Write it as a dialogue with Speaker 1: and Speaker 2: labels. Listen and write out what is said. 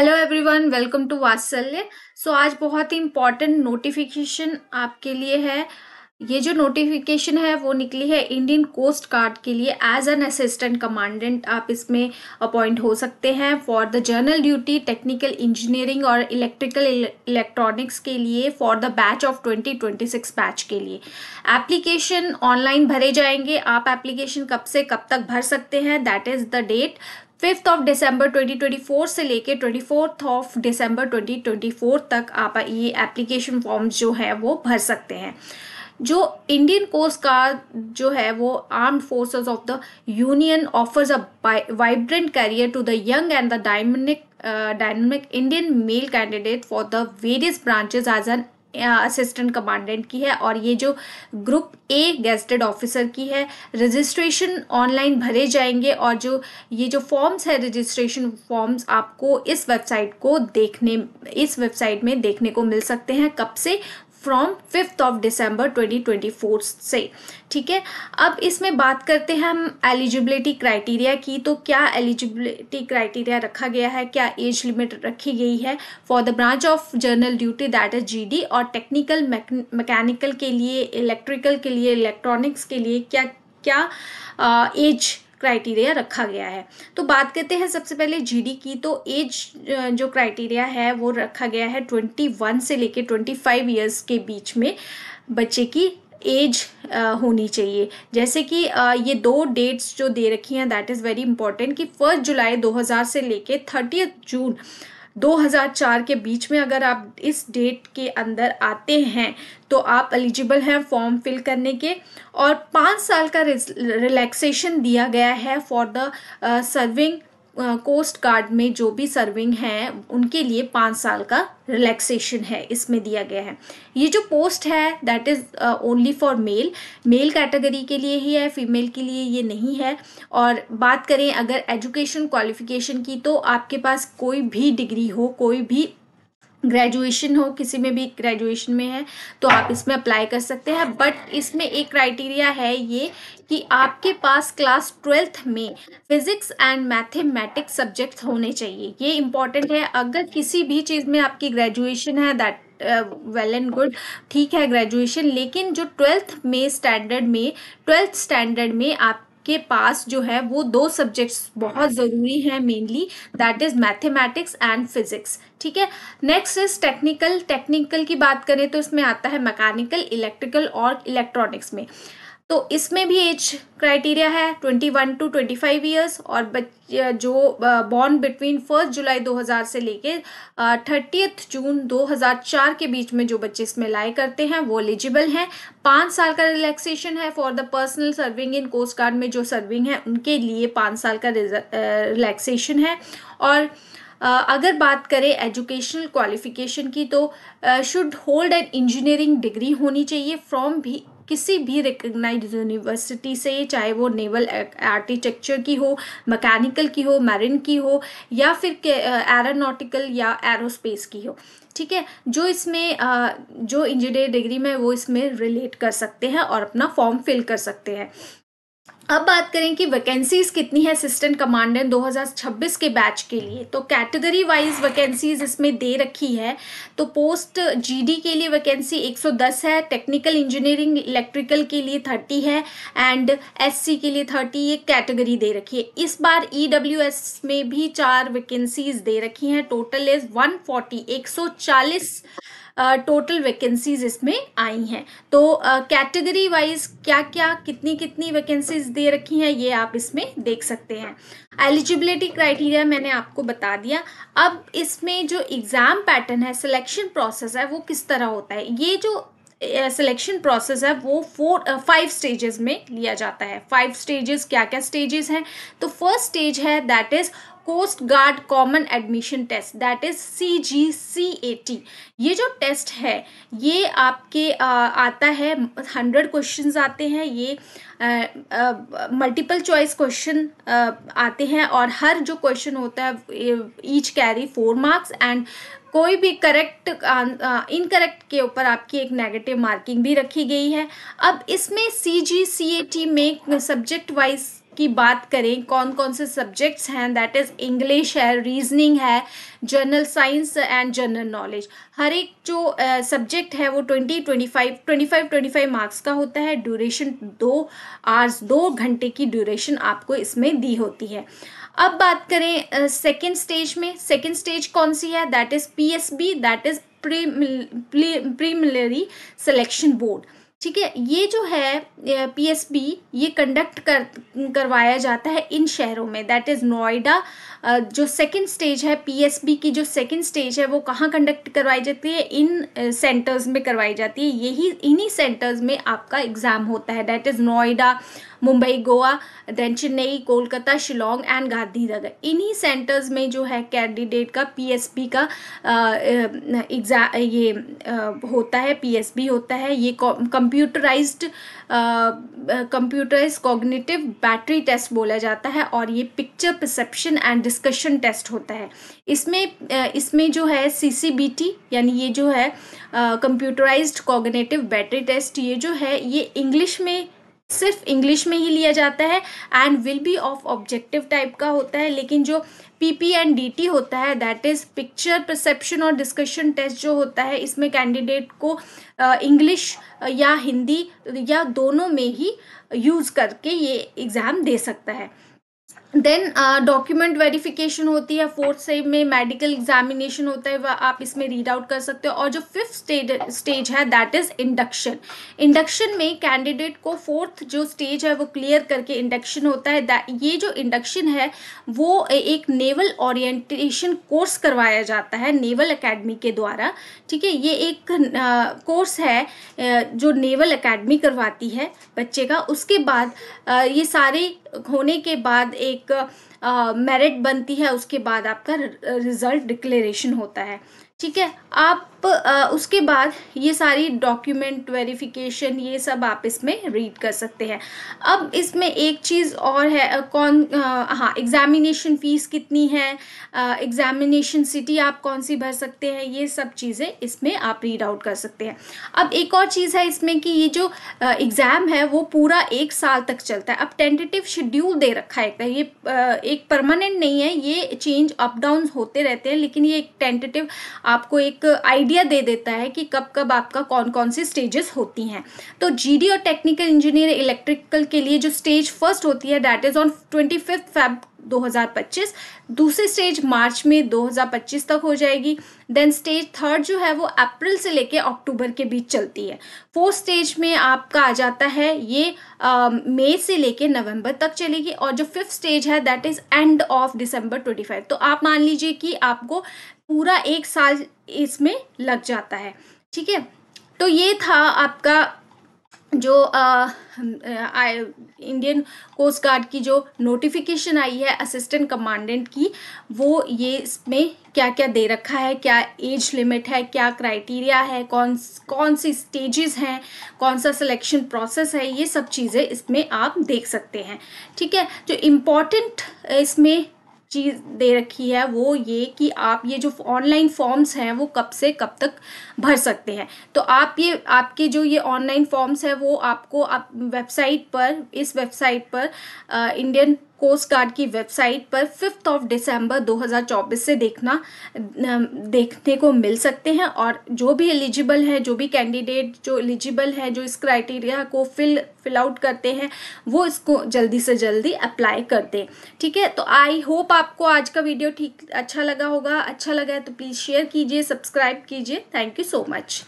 Speaker 1: hello everyone welcome to वात्सल्य सो आज बहुत ही इम्पॉर्टेंट नोटिफिकेशन आपके लिए है ये जो नोटिफिकेशन है वो निकली है इंडियन कोस्ट गार्ड के लिए एज एन असिस्टेंट कमांडेंट आप इसमें अपॉइंट हो सकते हैं for the general duty technical engineering और इलेक्ट्रिकल इलेक्ट्रॉनिक्स के लिए for the batch of 2026 batch के लिए एप्लीकेशन ऑनलाइन भरे जाएंगे आप एप्लीकेशन कब से कब तक भर सकते हैं that is the date fifth of twenty 2024 से लेके ट्वेंटी फोर्थ ऑफ ट्वेंटी 2024 तक आप ये एप्लीकेशन फॉर्म जो है वो भर सकते हैं जो इंडियन कोस्ट का जो है वो armed forces of the union offers a vibrant career to the young and the dynamic dynamic Indian male candidate for the various branches as an assistant commandant की है और ये जो ग्रुप ए गेस्टेड ऑफिसर की है registration online भरे जाएंगे और जो ये जो फॉर्म्स है रजिस्ट्रेशन फॉर्म्स आपको इस वेबसाइट को देखने इस वेबसाइट में देखने को मिल सकते हैं कब से from fifth of December twenty से ठीक है अब इसमें बात करते हैं हम एलिजिबिलिटी क्राइटेरिया की तो क्या एलिजिबिलिटी क्राइटेरिया रखा गया है क्या एज लिमिट रखी गई है for the branch of general duty that is GD और टेक्निकल मैकेनिकल के लिए इलेक्ट्रिकल के लिए इलेक्ट्रॉनिक्स के लिए क्या क्या एज uh, क्राइटेरिया रखा गया है तो बात करते हैं सबसे पहले जीडी की तो एज जो क्राइटेरिया है वो रखा गया है ट्वेंटी वन से लेकर ट्वेंटी फाइव ईयर्स के बीच में बच्चे की एज होनी चाहिए जैसे कि ये दो डेट्स जो दे रखी हैं दैट इज़ वेरी इंपॉर्टेंट कि फर्स्ट जुलाई 2000 से लेके थर्टी जून 2004 के बीच में अगर आप इस डेट के अंदर आते हैं तो आप एलिजिबल हैं फॉर्म फिल करने के और पाँच साल का रिलैक्सेशन दिया गया है for the serving coast guard में जो भी सर्विंग है उनके लिए पाँच साल का रिलैक्सेशन है इसमें दिया गया है ये जो पोस्ट है that is only for male male category के लिए ही है फीमेल के लिए ये नहीं है और बात करें अगर एजुकेशन क्वालिफिकेशन की तो आपके पास कोई भी डिग्री हो कोई भी ग्रेजुएशन हो किसी में भी ग्रेजुएशन में है तो आप इसमें अप्लाई कर सकते हैं बट इसमें एक क्राइटेरिया है ये कि आपके पास क्लास ट्वेल्थ में फिजिक्स एंड मैथमेटिक्स सब्जेक्ट होने चाहिए ये इंपॉर्टेंट है अगर किसी भी चीज़ में आपकी ग्रेजुएशन है दैट वेल एंड गुड ठीक है ग्रेजुएशन लेकिन जो ट्वेल्थ में स्टैंडर्ड में ट्वेल्थ स्टैंडर्ड में आप के पास जो है वो दो सब्जेक्ट्स बहुत ज़रूरी हैं mainly that is mathematics and physics ठीक है नेक्स्ट इज टेक्निकल टेक्निकल की बात करें तो इसमें आता है मैकेनिकल इलेक्ट्रिकल और इलेक्ट्रॉनिक्स में तो इसमें भी एज क्राइटेरिया है 21 टू 25 ईयर्स और जो बॉर्न बिटवीन फर्स्ट जुलाई 2000 से लेके थर्टीथ जून 2004 के बीच में जो बच्चे इसमें लाए करते हैं वो एलिजिबल हैं पाँच साल का रिलैक्सेशन है for the personal serving in coast guard में जो सर्विंग है उनके लिए पाँच साल का रिलैक्सेशन है और Uh, अगर बात करें एजुकेशनल क्वालिफिकेशन की तो should hold an engineering degree होनी चाहिए फ्रॉम भी किसी भी रिकग्नाइज यूनिवर्सिटी से चाहे वो नेवल आर्किटेक्चर की हो मैकेनिकल की हो मैरिन की हो या फिर एरोनॉटिकल uh, या एरोस्पेस की हो ठीक है जो इसमें uh, जो इंजीनियर डिग्री में वो इसमें रिलेट कर सकते हैं और अपना फॉर्म फिल कर सकते हैं अब बात करें कि वैकेंसीज कितनी है असिस्टेंट कमांडेंट 2026 के बैच के लिए तो कैटेगरी वाइज वैकेंसीज इसमें दे रखी है तो पोस्ट जीडी के लिए वैकेंसी 110 है टेक्निकल इंजीनियरिंग इलेक्ट्रिकल के लिए 30 है एंड एससी के लिए 30 ये कैटेगरी दे रखी है इस बार ईडब्ल्यूएस e में भी चार वैकेंसीज दे रखी हैं total is one forty total vacancies इसमें आई हैं तो कैटेगरी वाइज क्या क्या कितनी कितनी वैकेंसीज दे रखी हैं ये आप इसमें देख सकते हैं एलिजिबिलिटी क्राइटेरिया मैंने आपको बता दिया अब इसमें जो एग्ज़ाम पैटर्न है सिलेक्शन प्रोसेस है वो किस तरह होता है ये जो सिलेक्शन uh, प्रोसेस है वो फोर फाइव स्टेजेस में लिया जाता है फाइव स्टेजेस क्या क्या स्टेजेस हैं तो फर्स्ट स्टेज है that is coast guard common admission test that is C G C A T ये जो टेस्ट है ये आपके आ, आता है हंड्रेड क्वेश्चन आते हैं ये मल्टीपल चॉइस क्वेश्चन आते हैं और हर जो क्वेश्चन होता है each carry four marks and कोई भी करेक्ट इनकरेक्ट के ऊपर आपकी एक नेगेटिव मार्किंग भी रखी गई है अब इसमें C G C A T में सब्जेक्ट वाइज की बात करें कौन कौन से सब्जेक्ट्स हैं दैट इज़ इंग्लिश है रीजनिंग है general science and general knowledge हर एक जो सब्जेक्ट uh, है वो twenty twenty five twenty five twenty five marks का होता है ड्यूरेशन दो आवर्स दो घंटे की ड्यूरेशन आपको इसमें दी होती है अब बात करें सेकेंड uh, स्टेज में सेकेंड स्टेज कौन सी है that is P S B that is preliminary selection board ठीक है ये जो है पीएसबी ये कंडक्ट कर करवाया जाता है इन शहरों में दैट इज़ नोएडा जो सेकंड स्टेज है पीएसबी की जो सेकंड स्टेज है वो कहाँ कंडक्ट करवाई जाती है इन सेंटर्स में करवाई जाती है यही इन्हीं सेंटर्स में आपका एग्ज़ाम होता है that is Noida Mumbai Goa then Chennai Kolkata Shillong and Gandhinagar इन्हीं सेंटर्स में जो है कैंडिडेट का पीएसबी का एग्जा ये आ, होता है पीएसबी होता है ये computerise computerise cognitive battery test बोला जाता है और ये picture perception and discussion test होता है इसमें इसमें जो है सीसीबीटी यानी ये जो है कंप्यूटराइज्ड कॉग्निटिव बैटरी टेस्ट ये जो है ये इंग्लिश में सिर्फ इंग्लिश में ही लिया जाता है and will be of objective type का होता है लेकिन जो P P and D T होता है दैट इज़ पिक्चर परसेप्शन और डिस्कशन टेस्ट जो होता है इसमें कैंडिडेट को इंग्लिश या हिंदी या दोनों में ही यूज़ करके ये एग्ज़ाम दे सकता है देन डॉक्यूमेंट वेरिफिकेशन होती है फोर्थ सेव में मेडिकल एग्जामिनेशन होता है वह आप इसमें रीड आउट कर सकते हो और जो फिफ्थ स्टेज स्टेज है दैट इज इंडक्शन इंडक्शन में कैंडिडेट को फोर्थ जो स्टेज है वो क्लियर करके इंडक्शन होता है ये जो इंडक्शन है वो एक नेवल ओरिएंटेशन कोर्स करवाया जाता है नेवल अकेडमी के द्वारा ठीक है ये एक कोर्स uh, है जो नेवल अकेडमी करवाती है बच्चे का उसके बाद uh, ये सारे होने के बाद एक एक मेरिट बनती है उसके बाद आपका रिजल्ट डिक्लेरेशन होता है ठीक है आप आप उसके बाद ये सारी डॉक्यूमेंट वेरिफिकेशन ये सब आप इसमें रीड कर सकते हैं अब इसमें एक चीज़ और है कौन हाँ एग्ज़ामिनेशन फ़ीस कितनी है एग्ज़ामिनेशन सिटी आप कौन सी भर सकते हैं ये सब चीज़ें इसमें आप रीड आउट कर सकते हैं अब एक और चीज़ है इसमें कि ये जो एग्ज़ाम है वो पूरा एक साल तक चलता है अब टेंटेटिव शेड्यूल दे रखा है ये एक परमानेंट नहीं है ये चेंज अप डाउन होते रहते हैं लेकिन ये एक टेंटेटिव आपको एक आई आइडिया दे देता है कि कब कब आपका कौन कौन सी स्टेजेस होती हैं तो जीडी और टेक्निकल इंजीनियर इलेक्ट्रिकल के लिए जो स्टेज फर्स्ट होती है that is on twenty fifth Feb 2025 दूसरी स्टेज मार्च में 2025 तक हो जाएगी देन स्टेज थर्ड जो है वो अप्रैल से लेके अक्टूबर के बीच चलती है फोर्थ स्टेज में आपका आ जाता है ये मई से लेके नवंबर तक चलेगी और जो फिफ्थ स्टेज है that is end of December 25 तो आप मान लीजिए कि आपको पूरा एक साल इसमें लग जाता है ठीक है तो ये था आपका जो इंडियन कोस्ट गार्ड की जो नोटिफिकेशन आई है असिस्टेंट कमांडेंट की वो ये इसमें क्या क्या दे रखा है क्या एज लिमिट है क्या क्राइटेरिया है कौन कौन सी स्टेजेस हैं कौन सा सिलेक्शन प्रोसेस है ये सब चीज़ें इसमें आप देख सकते हैं ठीक है जो इम्पोर्टेंट इसमें चीज़ दे रखी है वो ये कि आप ये जो ऑनलाइन फॉर्म्स हैं वो कब से कब तक भर सकते हैं तो आप ये आपके जो ये ऑनलाइन फॉर्म्स हैं वो आपको आप वेबसाइट पर इस वेबसाइट पर इंडियन कोस्ट गार्ड की वेबसाइट पर फिफ्थ ऑफ दिसंबर 2024 से देखना देखने को मिल सकते हैं और जो भी एलिजिबल है जो भी कैंडिडेट जो एलिजिबल है जो इस क्राइटेरिया को फिल फिल आउट करते हैं वो इसको जल्दी से जल्दी अप्लाई कर दें ठीक है तो आई होप आपको आज का वीडियो ठीक अच्छा लगा होगा अच्छा लगा है तो प्लीज़ शेयर कीजिए सब्सक्राइब कीजिए थैंक यू सो मच